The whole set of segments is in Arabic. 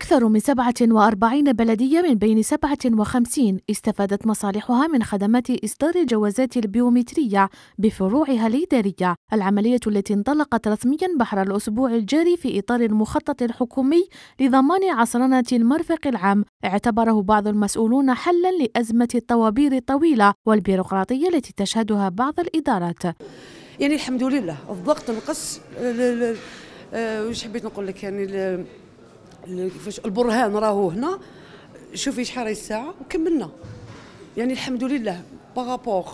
أكثر من 47 بلدية من بين 57 استفادت مصالحها من خدمات إصدار الجوازات البيومترية بفروعها الإدارية العملية التي انطلقت رسميا بحر الأسبوع الجاري في إطار المخطط الحكومي لضمان عصرنة المرفق العام اعتبره بعض المسؤولون حلا لأزمة الطوابير الطويلة والبيروقراطية التي تشهدها بعض الإدارات يعني الحمد لله الضغط نقص آه، آه، آه، وش حبيت نقول لك يعني كيفاش البرهان راهو هنا شوفي شحال راهي الساعه وكملنا يعني الحمد لله باغابوغ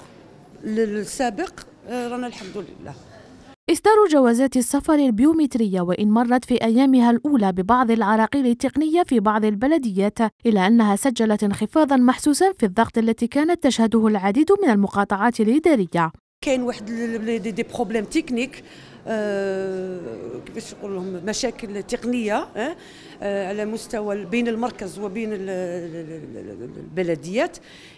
للسابق رانا الحمد لله إصدار جوازات السفر البيومترية وإن مرت في أيامها الأولى ببعض العراقيل التقنية في بعض البلديات إلا أنها سجلت انخفاضا محسوسا في الضغط التي كانت تشهده العديد من المقاطعات الإدارية كاين واحد دي بروبليم تكنيك آه، كيفاش نقول لهم مشاكل تقنيه آه، على مستوى بين المركز وبين البلديات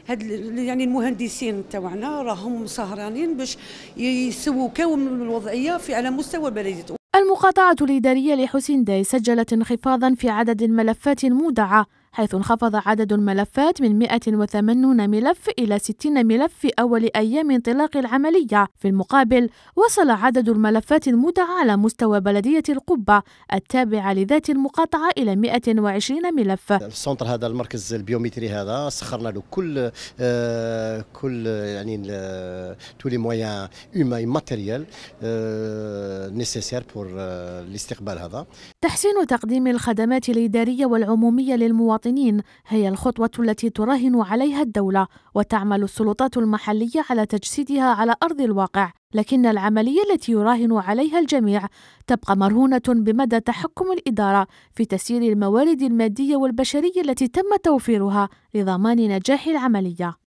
هاد يعني المهندسين تاعنا راهم سهرانين باش يسووا كون الوضعيه في على مستوى البلديات المقاطعة الإدارية لحسين داي سجلت انخفاضا في عدد الملفات المودعة حيث انخفض عدد الملفات من 180 ملف إلى 60 ملف في أول أيام انطلاق العملية في المقابل وصل عدد الملفات المدعى على مستوى بلدية القبة التابعة لذات المقاطعة إلى 120 ملف السنتر هذا المركز البيومتري هذا سخرنا له كل آه كل يعني تو لي مويان هيومان ماتيريال نيسيسير بور الاستقبال هذا تحسين تقديم الخدمات الإدارية والعمومية للمواطنين المواطنين هي الخطوة التي تراهن عليها الدولة وتعمل السلطات المحلية على تجسيدها على أرض الواقع لكن العملية التي يراهن عليها الجميع تبقى مرهونة بمدى تحكم الإدارة في تسيير الموارد المادية والبشرية التي تم توفيرها لضمان نجاح العملية